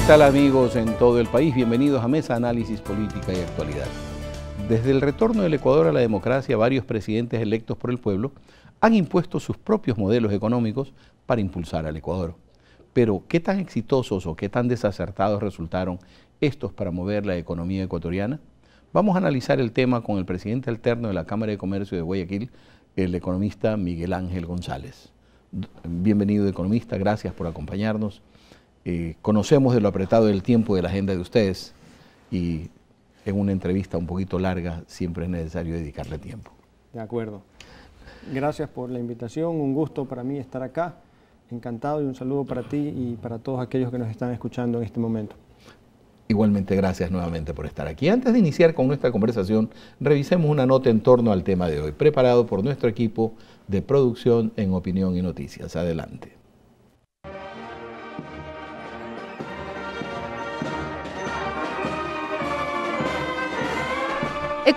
¿Qué tal amigos en todo el país? Bienvenidos a Mesa Análisis Política y Actualidad. Desde el retorno del Ecuador a la democracia, varios presidentes electos por el pueblo han impuesto sus propios modelos económicos para impulsar al Ecuador. Pero, ¿qué tan exitosos o qué tan desacertados resultaron estos para mover la economía ecuatoriana? Vamos a analizar el tema con el presidente alterno de la Cámara de Comercio de Guayaquil, el economista Miguel Ángel González. Bienvenido economista, gracias por acompañarnos conocemos de lo apretado del tiempo de la agenda de ustedes y en una entrevista un poquito larga siempre es necesario dedicarle tiempo. De acuerdo. Gracias por la invitación, un gusto para mí estar acá, encantado y un saludo para ti y para todos aquellos que nos están escuchando en este momento. Igualmente gracias nuevamente por estar aquí. Antes de iniciar con nuestra conversación, revisemos una nota en torno al tema de hoy, preparado por nuestro equipo de producción en Opinión y Noticias. Adelante.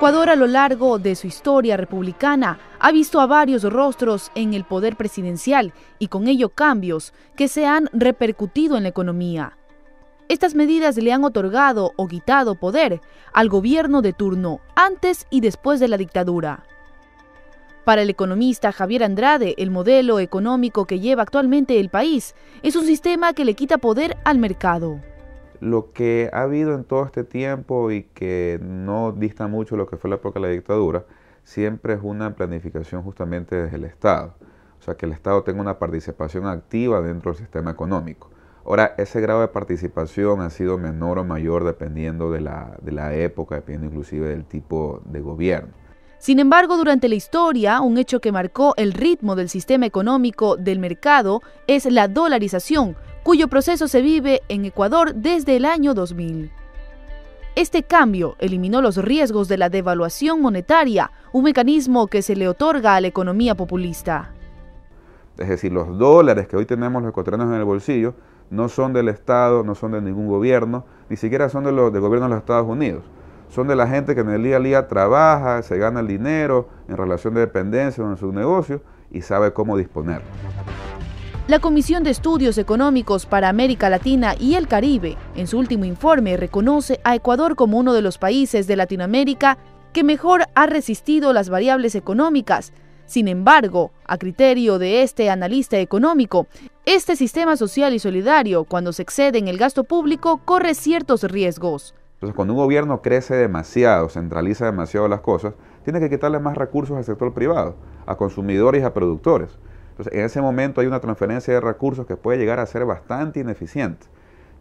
Ecuador a lo largo de su historia republicana ha visto a varios rostros en el poder presidencial y con ello cambios que se han repercutido en la economía. Estas medidas le han otorgado o quitado poder al gobierno de turno antes y después de la dictadura. Para el economista Javier Andrade, el modelo económico que lleva actualmente el país es un sistema que le quita poder al mercado lo que ha habido en todo este tiempo y que no dista mucho lo que fue la época de la dictadura, siempre es una planificación justamente desde el Estado. O sea, que el Estado tenga una participación activa dentro del sistema económico. Ahora, ese grado de participación ha sido menor o mayor dependiendo de la, de la época, dependiendo inclusive del tipo de gobierno. Sin embargo, durante la historia, un hecho que marcó el ritmo del sistema económico del mercado es la dolarización, cuyo proceso se vive en Ecuador desde el año 2000. Este cambio eliminó los riesgos de la devaluación monetaria, un mecanismo que se le otorga a la economía populista. Es decir, los dólares que hoy tenemos los ecuatorianos en el bolsillo no son del Estado, no son de ningún gobierno, ni siquiera son de los gobiernos de los Estados Unidos. Son de la gente que en el día a día trabaja, se gana el dinero en relación de dependencia o en su negocio y sabe cómo disponerlo. La Comisión de Estudios Económicos para América Latina y el Caribe, en su último informe, reconoce a Ecuador como uno de los países de Latinoamérica que mejor ha resistido las variables económicas. Sin embargo, a criterio de este analista económico, este sistema social y solidario, cuando se excede en el gasto público, corre ciertos riesgos. Entonces, cuando un gobierno crece demasiado, centraliza demasiado las cosas, tiene que quitarle más recursos al sector privado, a consumidores y a productores en ese momento hay una transferencia de recursos que puede llegar a ser bastante ineficiente.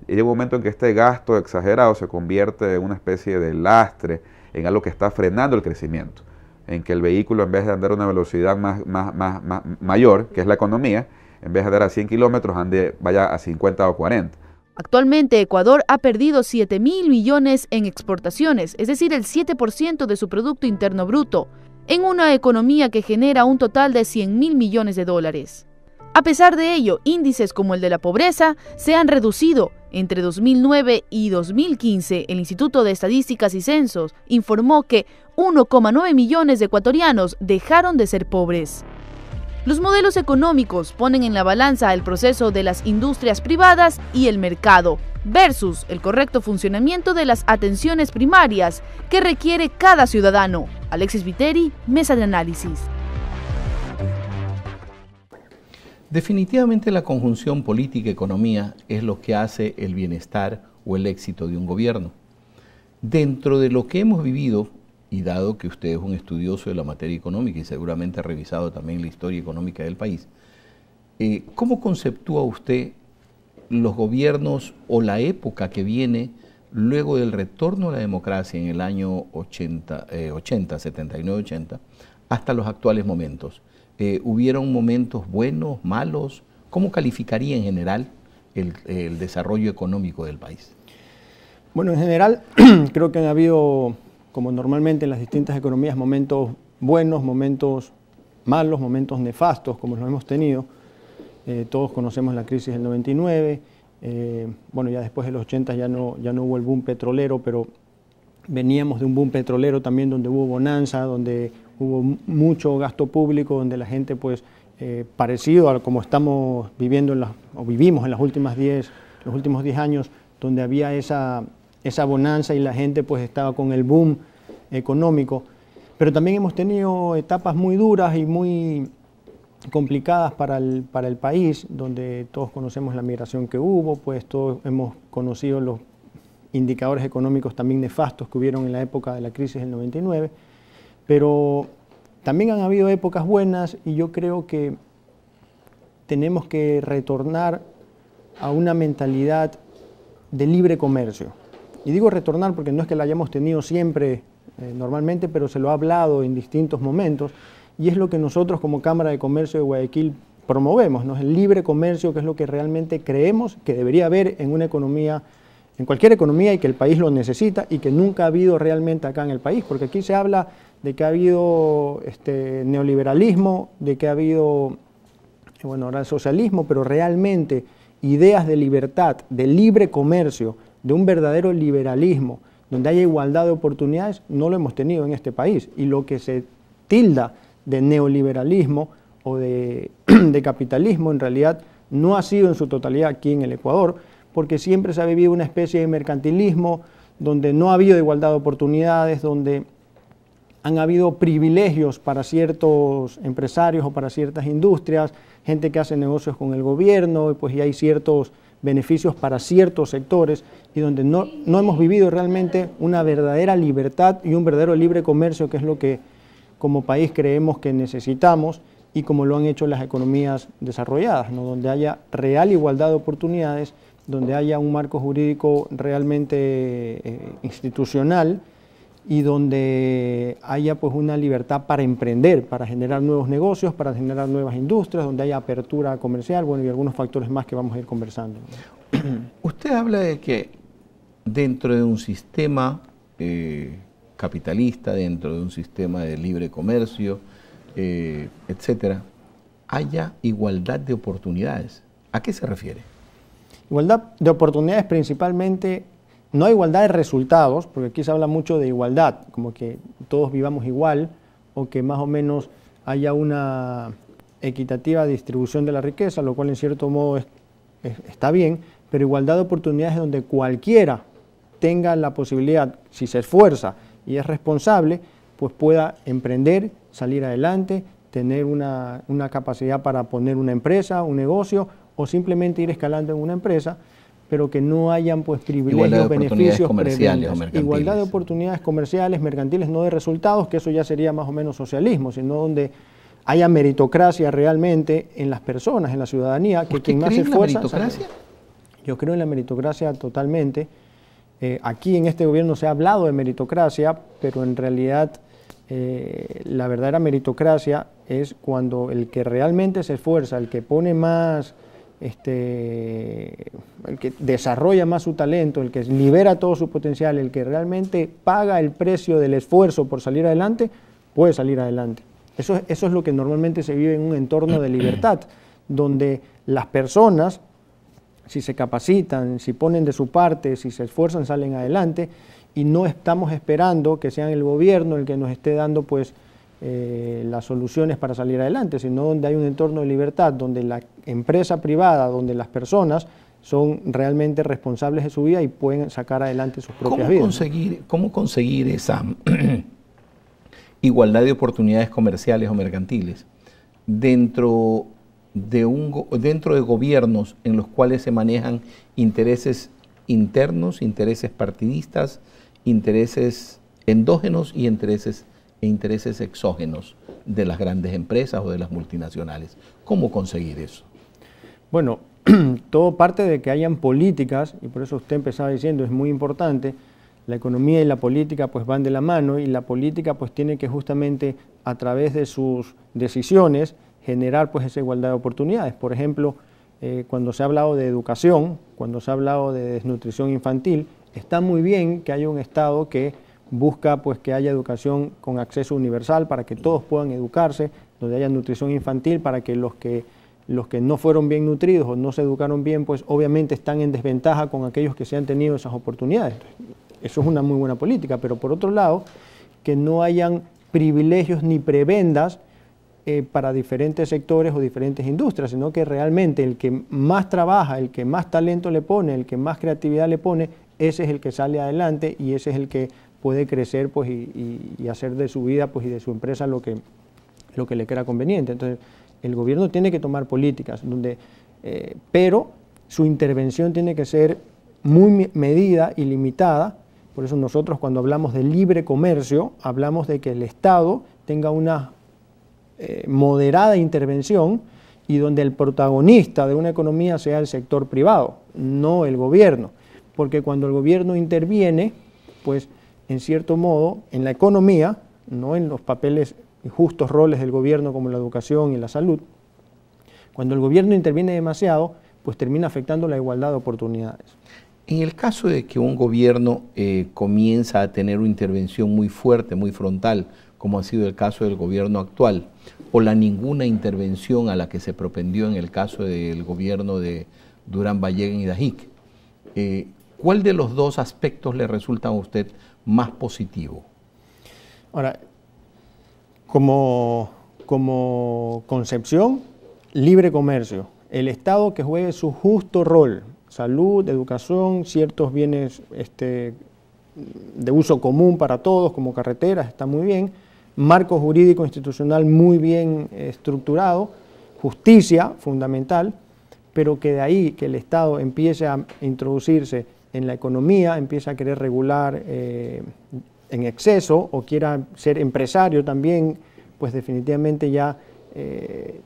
Y llega un momento en que este gasto exagerado se convierte en una especie de lastre, en algo que está frenando el crecimiento, en que el vehículo en vez de andar a una velocidad mayor, que es la economía, en vez de andar a 100 kilómetros, ande, vaya a 50 o 40. Actualmente Ecuador ha perdido 7 mil millones en exportaciones, es decir, el 7% de su Producto Interno Bruto en una economía que genera un total de 100 mil millones de dólares. A pesar de ello, índices como el de la pobreza se han reducido. Entre 2009 y 2015, el Instituto de Estadísticas y Censos informó que 1,9 millones de ecuatorianos dejaron de ser pobres. Los modelos económicos ponen en la balanza el proceso de las industrias privadas y el mercado versus el correcto funcionamiento de las atenciones primarias que requiere cada ciudadano. Alexis Viteri, Mesa de Análisis. Definitivamente la conjunción política-economía es lo que hace el bienestar o el éxito de un gobierno. Dentro de lo que hemos vivido y dado que usted es un estudioso de la materia económica y seguramente ha revisado también la historia económica del país, eh, ¿cómo conceptúa usted los gobiernos o la época que viene luego del retorno a la democracia en el año 80, 80 79, 80, hasta los actuales momentos? Eh, ¿Hubieron momentos buenos, malos? ¿Cómo calificaría en general el, desarrollo económico del país? Bueno, en general creo que ha habido como normalmente en las distintas economías, momentos buenos, momentos malos, momentos nefastos, como los hemos tenido. Eh, todos conocemos la crisis del 99, eh, bueno, ya después de los 80 ya no, ya no hubo el boom petrolero, pero veníamos de un boom petrolero también donde hubo bonanza, donde hubo mucho gasto público, donde la gente pues eh, parecido a como estamos viviendo en o vivimos en las últimas 10, los últimos 10 años, donde había esa esa bonanza y la gente pues estaba con el boom económico. Pero también hemos tenido etapas muy duras y muy complicadas para el, para el país, donde todos conocemos la migración que hubo, pues todos hemos conocido los indicadores económicos también nefastos que hubieron en la época de la crisis del 99, pero también han habido épocas buenas y yo creo que tenemos que retornar a una mentalidad de libre comercio. Y digo retornar porque no es que la hayamos tenido siempre eh, normalmente, pero se lo ha hablado en distintos momentos y es lo que nosotros como Cámara de Comercio de Guayaquil promovemos, ¿no? el libre comercio, que es lo que realmente creemos que debería haber en una economía, en cualquier economía y que el país lo necesita y que nunca ha habido realmente acá en el país, porque aquí se habla de que ha habido este, neoliberalismo, de que ha habido, bueno, ahora el socialismo, pero realmente ideas de libertad, de libre comercio, de un verdadero liberalismo, donde haya igualdad de oportunidades, no lo hemos tenido en este país. Y lo que se tilda de neoliberalismo o de, de capitalismo, en realidad no ha sido en su totalidad aquí en el Ecuador, porque siempre se ha vivido una especie de mercantilismo, donde no ha habido igualdad de oportunidades, donde han habido privilegios para ciertos empresarios o para ciertas industrias, gente que hace negocios con el gobierno, pues y hay ciertos beneficios para ciertos sectores y donde no, no hemos vivido realmente una verdadera libertad y un verdadero libre comercio, que es lo que como país creemos que necesitamos y como lo han hecho las economías desarrolladas, ¿no? donde haya real igualdad de oportunidades, donde haya un marco jurídico realmente eh, institucional y donde haya pues una libertad para emprender, para generar nuevos negocios, para generar nuevas industrias, donde haya apertura comercial, bueno, y algunos factores más que vamos a ir conversando. Usted habla de que dentro de un sistema eh, capitalista, dentro de un sistema de libre comercio, eh, etcétera, haya igualdad de oportunidades. ¿A qué se refiere? Igualdad de oportunidades principalmente no hay igualdad de resultados, porque aquí se habla mucho de igualdad, como que todos vivamos igual o que más o menos haya una equitativa distribución de la riqueza, lo cual en cierto modo está bien, pero igualdad de oportunidades donde cualquiera tenga la posibilidad, si se esfuerza y es responsable, pues pueda emprender, salir adelante, tener una capacidad para poner una empresa, un negocio o simplemente ir escalando en una empresa pero que no hayan pues privilegios, beneficios, comerciales igualdad de oportunidades comerciales, mercantiles, no de resultados, que eso ya sería más o menos socialismo, sino donde haya meritocracia realmente en las personas, en la ciudadanía, que quien más se esfuerza. meritocracia? Yo creo en la meritocracia totalmente. Eh, aquí en este gobierno se ha hablado de meritocracia, pero en realidad eh, la verdadera meritocracia es cuando el que realmente se esfuerza, el que pone más este, el que desarrolla más su talento, el que libera todo su potencial, el que realmente paga el precio del esfuerzo por salir adelante, puede salir adelante. Eso, eso es lo que normalmente se vive en un entorno de libertad, donde las personas, si se capacitan, si ponen de su parte, si se esfuerzan, salen adelante y no estamos esperando que sea el gobierno el que nos esté dando pues eh, las soluciones para salir adelante, sino donde hay un entorno de libertad, donde la empresa privada, donde las personas son realmente responsables de su vida y pueden sacar adelante sus propias vidas. Conseguir, ¿Cómo conseguir esa igualdad de oportunidades comerciales o mercantiles dentro de, un, dentro de gobiernos en los cuales se manejan intereses internos, intereses partidistas, intereses endógenos y intereses e intereses exógenos de las grandes empresas o de las multinacionales. ¿Cómo conseguir eso? Bueno, todo parte de que hayan políticas, y por eso usted empezaba diciendo, es muy importante, la economía y la política pues van de la mano y la política pues tiene que justamente a través de sus decisiones generar pues esa igualdad de oportunidades. Por ejemplo, eh, cuando se ha hablado de educación, cuando se ha hablado de desnutrición infantil, está muy bien que haya un Estado que busca pues que haya educación con acceso universal para que todos puedan educarse, donde haya nutrición infantil para que los que los que no fueron bien nutridos o no se educaron bien, pues obviamente están en desventaja con aquellos que se han tenido esas oportunidades. Eso es una muy buena política, pero por otro lado, que no hayan privilegios ni prebendas eh, para diferentes sectores o diferentes industrias, sino que realmente el que más trabaja, el que más talento le pone, el que más creatividad le pone, ese es el que sale adelante y ese es el que puede crecer pues, y, hacer de su vida pues, y de su empresa lo que, lo que le crea conveniente. Entonces, el gobierno tiene que tomar políticas, donde, eh, pero su intervención tiene que ser muy medida y limitada. Por eso nosotros cuando hablamos de libre comercio, hablamos de que el Estado tenga una eh, moderada intervención y donde el protagonista de una economía sea el sector privado, no el gobierno. Porque cuando el gobierno interviene, pues en cierto modo, en la economía, no en los papeles y justos roles del gobierno como la educación y la salud, cuando el gobierno interviene demasiado, pues termina afectando la igualdad de oportunidades. En el caso de que un gobierno eh, comienza a tener una intervención muy fuerte, muy frontal, como ha sido el caso del gobierno actual, o la ninguna intervención a la que se propendió en el caso del gobierno de Durán Vallegan y Dajic, eh, ¿cuál de los dos aspectos le resulta a usted más positivo. Ahora, como, como concepción, libre comercio, el Estado que juegue su justo rol, salud, educación, ciertos bienes este, de uso común para todos, como carreteras, está muy bien, marco jurídico institucional muy bien estructurado, justicia fundamental, pero que de ahí que el Estado empiece a introducirse en la economía empieza a querer regular eh, en exceso o quiera ser empresario también, pues definitivamente ya eh,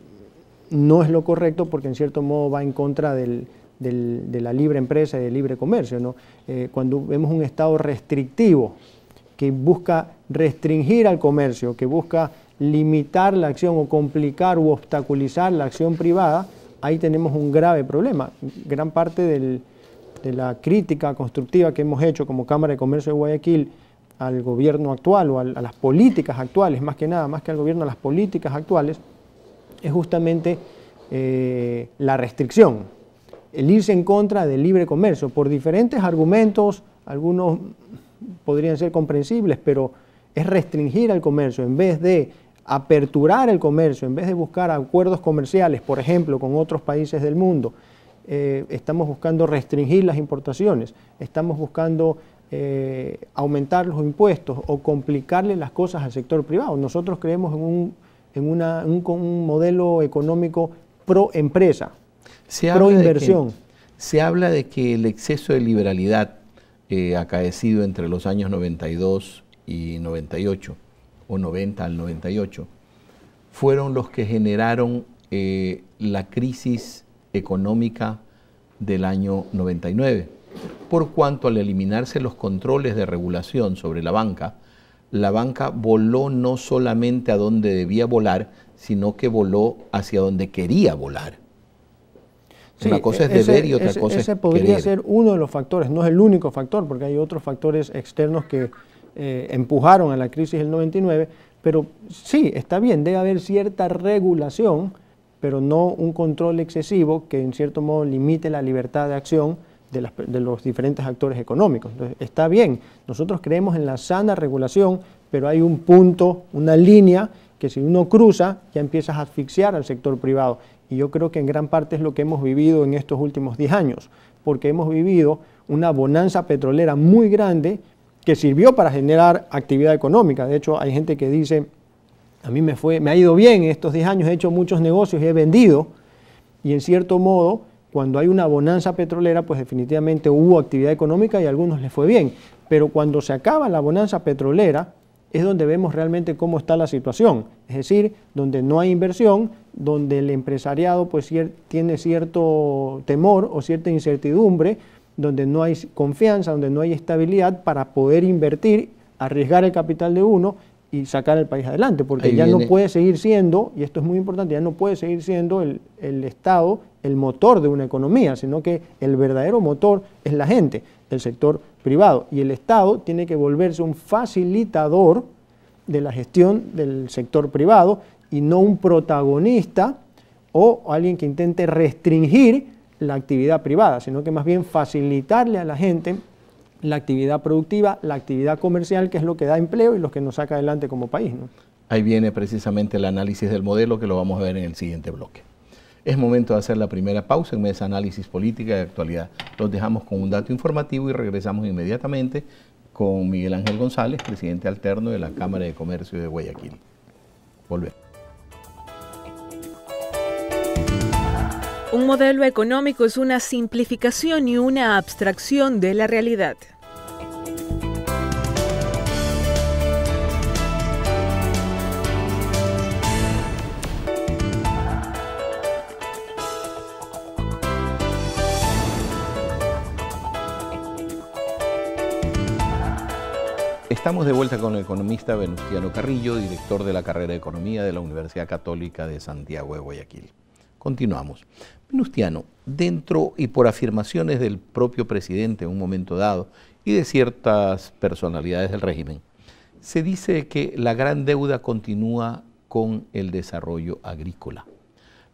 no es lo correcto porque en cierto modo va en contra del, de la libre empresa y del libre comercio. ¿no? Eh, cuando vemos un Estado restrictivo que busca restringir al comercio, que busca limitar la acción o complicar u obstaculizar la acción privada, ahí tenemos un grave problema. Gran parte del de la crítica constructiva que hemos hecho como Cámara de Comercio de Guayaquil al gobierno actual o a, las políticas actuales, más que nada, más que al gobierno, a las políticas actuales, es justamente eh, la restricción, el irse en contra del libre comercio, por diferentes argumentos, algunos podrían ser comprensibles, pero es restringir el comercio en vez de aperturar el comercio, en vez de buscar acuerdos comerciales, por ejemplo, con otros países del mundo, eh, estamos buscando restringir las importaciones, estamos buscando eh, aumentar los impuestos o complicarle las cosas al sector privado. Nosotros creemos en un, modelo económico pro empresa, pro inversión. se habla de que el exceso de liberalidad eh, acaecido entre los años 92 y 98, o 90 al 98, fueron los que generaron la crisis económica del año 99, por cuanto al eliminarse los controles de regulación sobre la banca, la banca voló no solamente a donde debía volar, sino que voló hacia donde quería volar. una cosa es deber y otra cosa es. ese podría ser uno de los factores, no es el único factor, porque hay otros factores externos que eh, empujaron a la crisis del 99, pero sí, está bien, debe haber cierta regulación pero no un control excesivo que en cierto modo limite la libertad de acción de, los diferentes actores económicos. Entonces, está bien, nosotros creemos en la sana regulación, pero hay un punto, una línea que si uno cruza ya empiezas a asfixiar al sector privado. Y yo creo que en gran parte es lo que hemos vivido en estos últimos 10 años, porque hemos vivido una bonanza petrolera muy grande que sirvió para generar actividad económica. De hecho, hay gente que dice a mí me, fue, me ha ido bien estos 10 años, he hecho muchos negocios, y he vendido y en cierto modo, cuando hay una bonanza petrolera, pues definitivamente hubo actividad económica y a algunos les fue bien. Pero cuando se acaba la bonanza petrolera, es donde vemos realmente cómo está la situación, es decir, donde no hay inversión, donde el empresariado pues tiene cierto temor o cierta incertidumbre, donde no hay confianza, donde no hay estabilidad para poder invertir, arriesgar el capital de uno y sacar al país adelante, porque ya no puede seguir siendo, y esto es muy importante, ya no puede seguir siendo el, el Estado el motor de una economía, sino que el verdadero motor es la gente, el sector privado, y el Estado tiene que volverse un facilitador de la gestión del sector privado y no un protagonista o alguien que intente restringir la actividad privada, sino que más bien facilitarle a la gente la actividad productiva, la actividad comercial, que es lo que da empleo y lo que nos saca adelante como país. Ahí viene precisamente el análisis del modelo que lo vamos a ver en el siguiente bloque. Es momento de hacer la primera pausa en Mesa Análisis Política de Actualidad. Los dejamos con un dato informativo y regresamos inmediatamente con Miguel Ángel González, presidente alterno de la Cámara de Comercio de Guayaquil. Volvemos. Un modelo económico es una simplificación y una abstracción de la realidad. Estamos de vuelta con el economista Venustiano Carrillo, director de la carrera de Economía de la Universidad Católica de Santiago de Guayaquil. Continuamos. Venustiano, dentro y por afirmaciones del propio presidente en un momento dado y de ciertas personalidades del régimen, se dice que la gran deuda continúa con el desarrollo agrícola.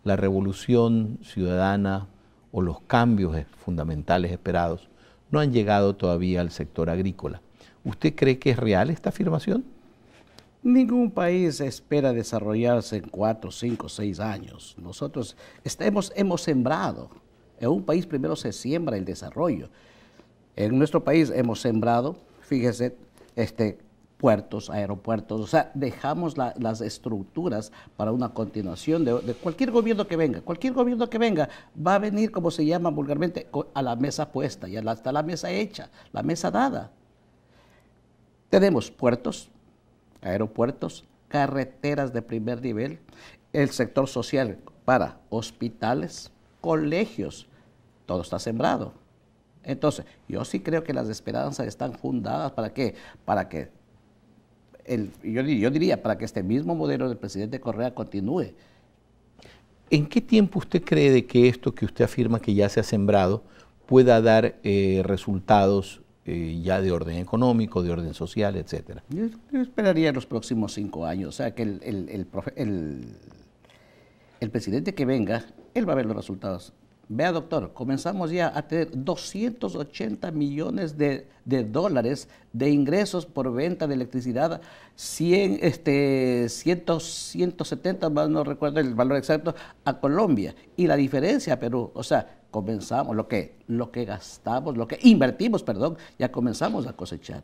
La revolución ciudadana o los cambios fundamentales esperados no han llegado todavía al sector agrícola ¿Usted cree que es real esta afirmación? Ningún país espera desarrollarse en cuatro, cinco, seis años. Nosotros hemos sembrado. En un país primero se siembra el desarrollo. En nuestro país hemos sembrado, fíjese, este, puertos, aeropuertos, o sea, dejamos las estructuras para una continuación de, cualquier gobierno que venga. Cualquier gobierno que venga va a venir, como se llama vulgarmente, a la mesa puesta, ya está la mesa hecha, la mesa dada. Tenemos puertos, aeropuertos, carreteras de primer nivel, el sector social para hospitales, colegios, todo está sembrado. Entonces, yo sí creo que las esperanzas están fundadas para que, para que el, yo, diría, para que este mismo modelo del presidente Correa continúe. ¿En qué tiempo usted cree de que esto que usted afirma que ya se ha sembrado pueda dar eh, resultados eh, ya de orden económico, de orden social, etcétera? Yo, esperaría los próximos cinco años, o sea, que el, el, presidente que venga, él va a ver los resultados. Vea, doctor, comenzamos ya a tener 280 millones de, dólares de ingresos por venta de electricidad, 100, este, 170, no recuerdo el valor exacto, a Colombia y la diferencia a Perú. O sea, comenzamos, lo que, lo que gastamos, lo que invertimos, perdón, ya comenzamos a cosechar.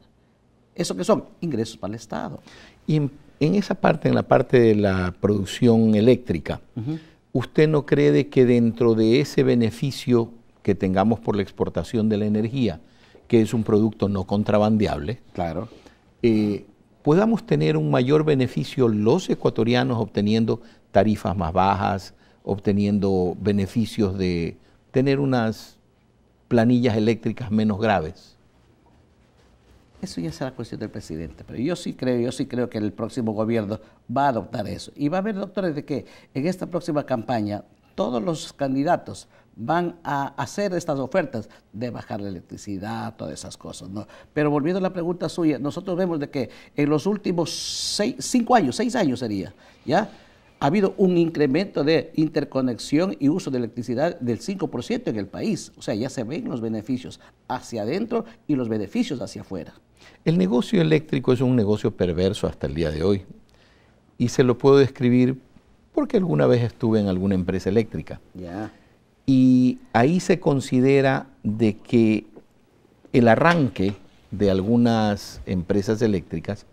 ¿Eso que son? Ingresos para el Estado. Y en, esa parte, en la parte de la producción eléctrica, ¿usted no cree que dentro de ese beneficio que tengamos por la exportación de la energía, que es un producto no contrabandeable, claro. Eh, podamos tener un mayor beneficio los ecuatorianos obteniendo tarifas más bajas, obteniendo beneficios de, tener unas planillas eléctricas menos graves. Eso ya será cuestión del presidente, pero yo sí creo, yo sí creo que el próximo gobierno va a adoptar eso. Y va a haber, doctores, de que en esta próxima campaña todos los candidatos van a hacer estas ofertas de bajar la electricidad, todas esas cosas. Pero volviendo a la pregunta suya, nosotros vemos de que en los últimos cinco años, seis años sería, ¿ya? ha habido un incremento de interconexión y uso de electricidad del 5% en el país. O sea, ya se ven los beneficios hacia adentro y los beneficios hacia afuera. El negocio eléctrico es un negocio perverso hasta el día de hoy. Y se lo puedo describir porque alguna vez estuve en alguna empresa eléctrica. Y ahí se considera de que el arranque de algunas empresas eléctricas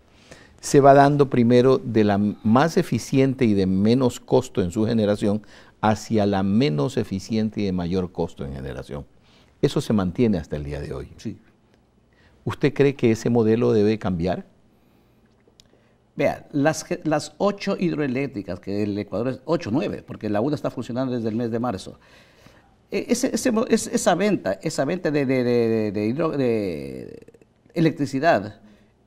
se va dando primero de la más eficiente y de menos costo en su generación hacia la menos eficiente y de mayor costo en generación. Eso se mantiene hasta el día de hoy. Sí. ¿Usted cree que ese modelo debe cambiar? Vea, las, ocho hidroeléctricas, que el Ecuador es ocho, nueve, porque la una está funcionando desde el mes de marzo. E, esa venta, esa venta de, de, de, electricidad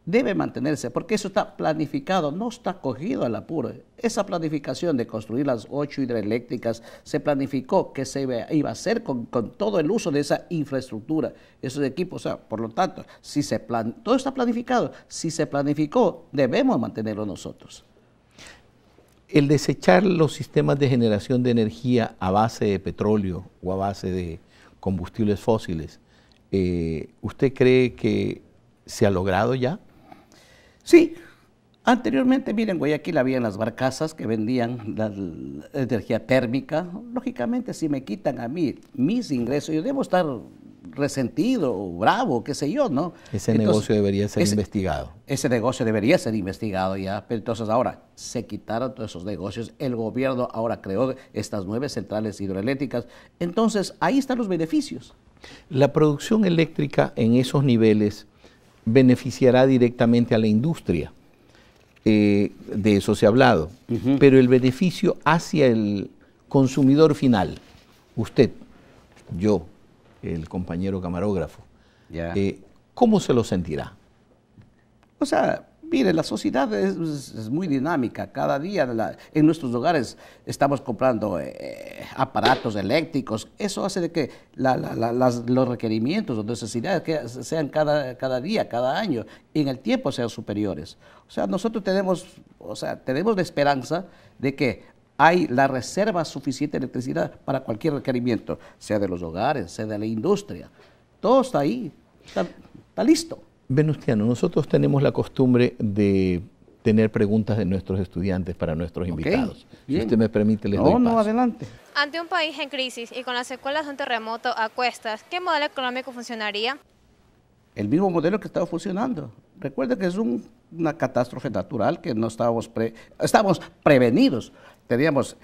debe mantenerse, porque eso está planificado, no está cogido al apuro. Esa planificación de construir las ocho hidroeléctricas se planificó que se iba a hacer con, todo el uso de esa infraestructura, esos equipos. O sea, por lo tanto, si se plan, todo está planificado, si se planificó, debemos mantenerlo nosotros. El desechar los sistemas de generación de energía a base de petróleo o a base de combustibles fósiles, eh, ¿usted cree que se ha logrado ya? Sí, Anteriormente, miren, Guayaquil había las barcazas que vendían la, energía térmica. Lógicamente, si me quitan a mí mis ingresos, yo debo estar resentido o bravo, qué sé yo, ¿no? Ese negocio debería ser investigado. Ese negocio debería ser investigado ya. Pero entonces ahora se quitaron todos esos negocios. El gobierno ahora creó estas nueve centrales hidroeléctricas. Entonces, ahí están los beneficios. La producción eléctrica en esos niveles beneficiará directamente a la industria. Eh, de eso se ha hablado. Pero el beneficio hacia el consumidor final, usted, yo, el compañero camarógrafo, eh, ¿cómo se lo sentirá? O sea, Mire, la sociedad es, muy dinámica. Cada día en nuestros hogares estamos comprando eh, aparatos eléctricos. Eso hace de que los requerimientos o necesidades que sean cada, día, cada año, en el tiempo sean superiores. O sea, nosotros tenemos, o sea, tenemos la esperanza de que hay la reserva suficiente de electricidad para cualquier requerimiento, sea de los hogares, sea de la industria. Todo está ahí, está listo. Venustiano, nosotros tenemos la costumbre de tener preguntas de nuestros estudiantes para nuestros invitados. si usted me permite, les no, doy paso. No, adelante. Ante un país en crisis y con las secuelas de un terremoto a cuestas, ¿qué modelo económico funcionaría? El mismo modelo que estaba funcionando. Recuerda que es una catástrofe natural que no estábamos, pre, estábamos prevenidos. Teníamos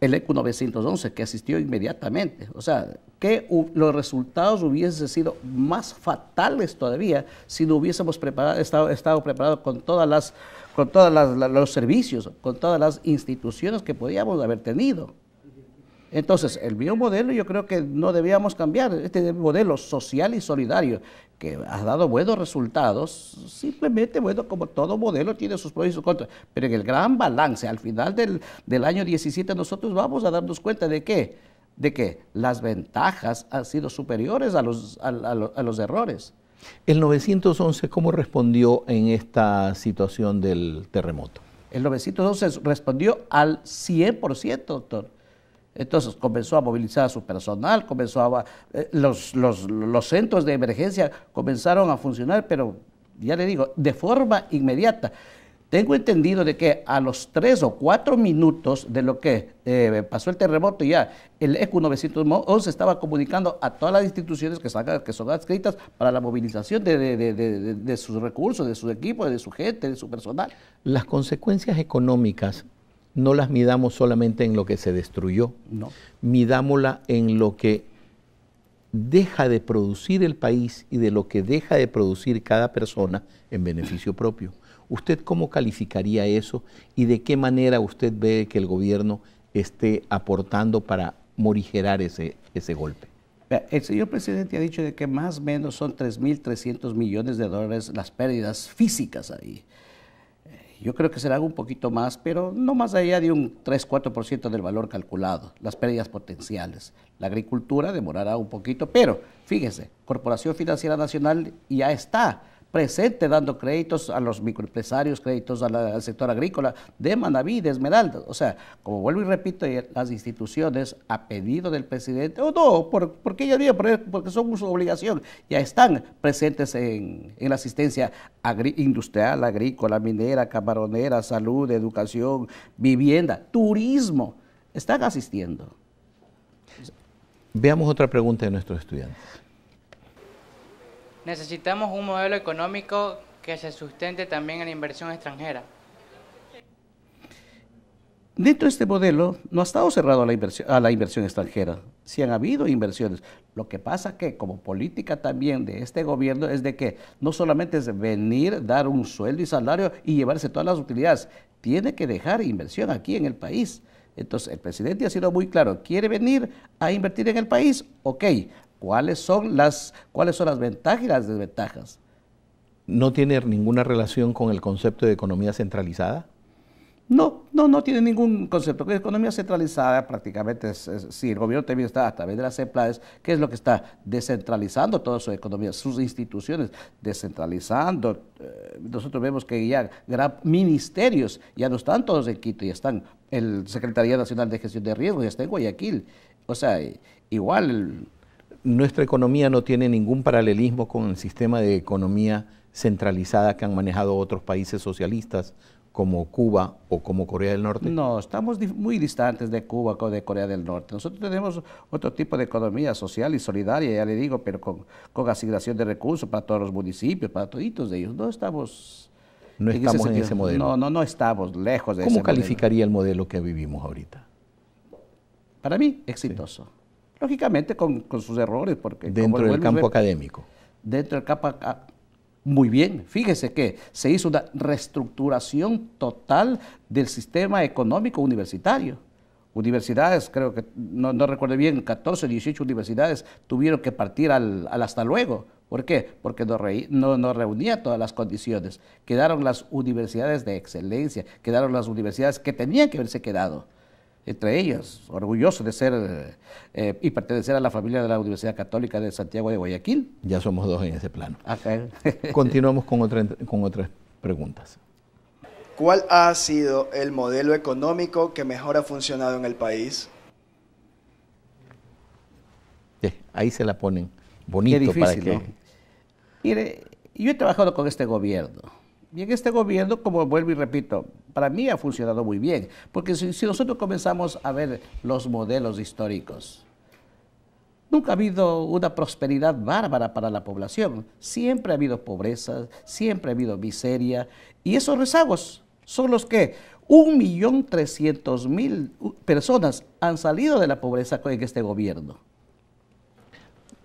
el e ECU 911, que asistió inmediatamente. O sea, que los resultados hubiesen sido más fatales todavía si no hubiésemos preparado, estado, estado preparados con todas las con todos los servicios, con todas las instituciones que podíamos haber tenido. Entonces, el mismo modelo yo creo que no debíamos cambiar, este modelo social y solidario, que ha dado buenos resultados, simplemente, bueno, como todo modelo tiene sus pros y sus contras, pero en el gran balance, al final del, año 17 nosotros vamos a darnos cuenta de que, de que las ventajas han sido superiores a los, a los errores. El 911, ¿cómo respondió en esta situación del terremoto? El 911 respondió al 100%, doctor entonces comenzó a movilizar a su personal, comenzó eh, los, los, centros de emergencia comenzaron a funcionar, pero ya le digo, de forma inmediata. Tengo entendido de que a los tres o cuatro minutos de lo que eh, pasó el terremoto, ya el e ECU 911 estaba comunicando a todas las instituciones que, que son adscritas para la movilización de, de sus recursos, de sus equipos, de su gente, de su personal. Las consecuencias económicas no las midamos solamente en lo que se destruyó, no. midámosla en lo que deja de producir el país y de lo que deja de producir cada persona en beneficio propio. ¿Usted cómo calificaría eso y de qué manera usted ve que el gobierno esté aportando para morigerar ese, ese golpe? El señor presidente ha dicho de que más o menos son 3.300 millones de dólares las pérdidas físicas ahí. Yo creo que será un poquito más, pero no más allá de un 3-4% del valor calculado, las pérdidas potenciales. La agricultura demorará un poquito, pero fíjese, Corporación Financiera Nacional ya está presente dando créditos a los microempresarios, créditos al sector agrícola de Manaví, de Esmeralda. O sea, como vuelvo y repito, eh, las instituciones a pedido del presidente, o no, porque yo digo porque son su obligación, ya están presentes en, la asistencia industrial, agrícola, minera, camaronera, salud, educación, vivienda, turismo. Están asistiendo. Veamos otra pregunta de nuestros estudiantes. Necesitamos un modelo económico que se sustente también en la inversión extranjera. Dentro de este modelo no ha estado cerrado a la inversión, a la inversión extranjera. si han habido inversiones. Lo que pasa que como política también de este gobierno es de que no solamente es venir, dar un sueldo y salario y llevarse todas las utilidades. Tiene que dejar inversión aquí en el país. Entonces el presidente ha sido muy claro, quiere venir a invertir en el país, ok, cuáles son las, cuáles son las ventajas y las desventajas. ¿No tiene ninguna relación con el concepto de economía centralizada? No, no, no tiene ningún concepto. La economía centralizada prácticamente es, si el gobierno también está a través de las CEPLADES, ¿qué es lo que está descentralizando toda su economía, sus instituciones, descentralizando. Eh, nosotros vemos que ya gran, ministerios ya no están todos en Quito, ya están el Secretaría Nacional de Gestión de Riesgos, ya está en Guayaquil. O sea, igual nuestra economía no tiene ningún paralelismo con el sistema de economía centralizada que han manejado otros países socialistas como Cuba o como Corea del Norte? No, estamos muy distantes de Cuba o de Corea del Norte. Nosotros tenemos otro tipo de economía social y solidaria, ya le digo, pero con, asignación de recursos para todos los municipios, para todos ellos. No estamos... No en ese en ese modelo. No, no, no estamos lejos de ese ¿Cómo calificaría el modelo que vivimos ahorita? Para mí, exitoso. Lógicamente con, sus errores, porque... Dentro del campo académico. Dentro del campo académico. Muy bien, fíjese que se hizo una reestructuración total del sistema económico universitario. Universidades, creo que, no, recuerdo bien, 14, 18 universidades tuvieron que partir al, al hasta luego. ¿Por qué? Porque no, no, reunía todas las condiciones. Quedaron las universidades de excelencia, quedaron las universidades que tenían que haberse quedado entre ellas, orgulloso de ser eh, y pertenecer a la familia de la Universidad Católica de Santiago de Guayaquil. Ya somos dos en ese plano. Continuamos con, otra, con otras preguntas. ¿Cuál ha sido el modelo económico que mejor ha funcionado en el país? ahí se la ponen bonito para que... Mire, yo he trabajado con este gobierno. Y en este gobierno, como vuelvo y repito, para mí ha funcionado muy bien, porque si, nosotros comenzamos a ver los modelos históricos, nunca ha habido una prosperidad bárbara para la población, siempre ha habido pobreza, siempre ha habido miseria, y esos rezagos son los que 1.300.000 personas han salido de la pobreza con este gobierno.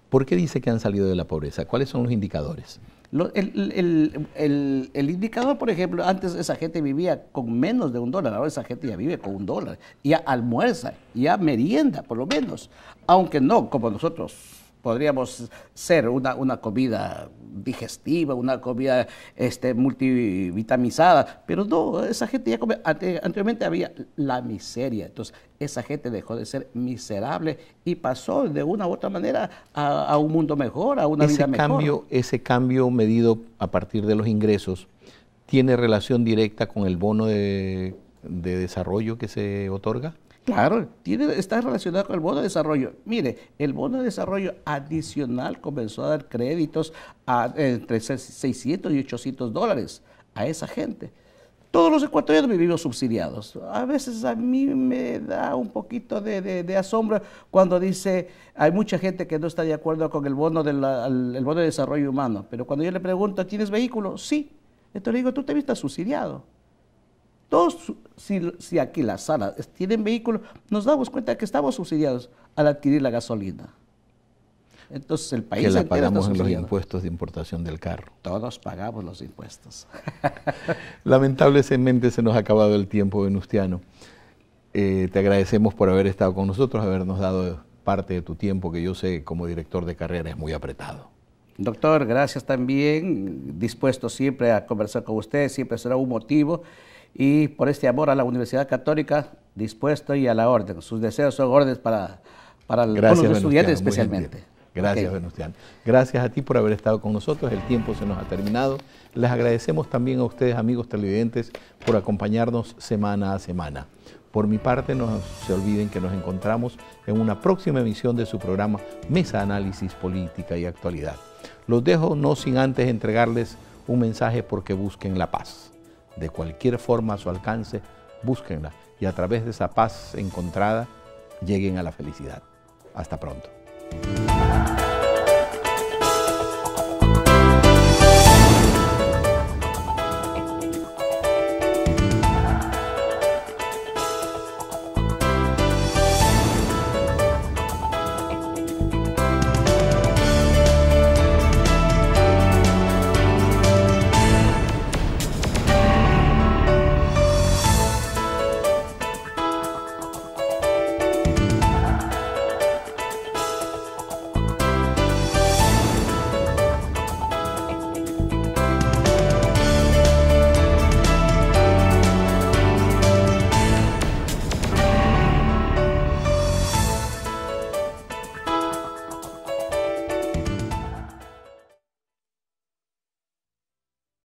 ¿Por qué dice que han salido de la pobreza? ¿Cuáles son los indicadores? el, el, indicador, por ejemplo, antes esa gente vivía con menos de un dólar, ahora esa gente ya vive con un dólar, ya almuerza, ya merienda, por lo menos. Aunque no, como nosotros podríamos ser una, una comida digestiva, una comida este, multivitamizada, pero no, esa gente ya anteriormente había la miseria, entonces esa gente dejó de ser miserable y pasó de una u otra manera a, un mundo mejor, a una vida mejor. ese cambio medido a partir de los ingresos tiene relación directa con el bono de desarrollo que se otorga? Claro, tiene, está relacionado con el bono de desarrollo. Mire, el bono de desarrollo adicional comenzó a dar créditos a, entre 600 y 800 dólares a esa gente. Todos los ecuatorianos vivimos subsidiados. A veces a mí me da un poquito de, asombro cuando dice, hay mucha gente que no está de acuerdo con el bono, de bono de desarrollo humano, pero cuando yo le pregunto, ¿tienes vehículo? Sí. Entonces le digo, tú te vistas subsidiado. Todos, si, si aquí las salas tienen vehículos, nos damos cuenta que estamos subsidiados al adquirir la gasolina. Entonces el país... Que la pagamos en los impuestos de importación del carro. Todos pagamos los impuestos. Lamentablemente se nos ha acabado el tiempo, Venustiano. Eh, te agradecemos por haber estado con nosotros, habernos dado parte de tu tiempo, que yo sé como director de carrera es muy apretado. Doctor, gracias también, dispuesto siempre a conversar con usted, siempre será un motivo y por este amor a la Universidad Católica, dispuesto y a la orden. Sus deseos son órdenes para, para los estudiantes especialmente. Gracias, okay. Gracias a ti por haber estado con nosotros. El tiempo se nos ha terminado. Les agradecemos también a ustedes, amigos televidentes, por acompañarnos semana a semana. Por mi parte, no se olviden que nos encontramos en una próxima emisión de su programa Mesa Análisis Política y Actualidad. Los dejo no sin antes entregarles un mensaje porque busquen la paz de cualquier forma a su alcance, búsquenla y a través de esa paz encontrada lleguen a la felicidad. Hasta pronto.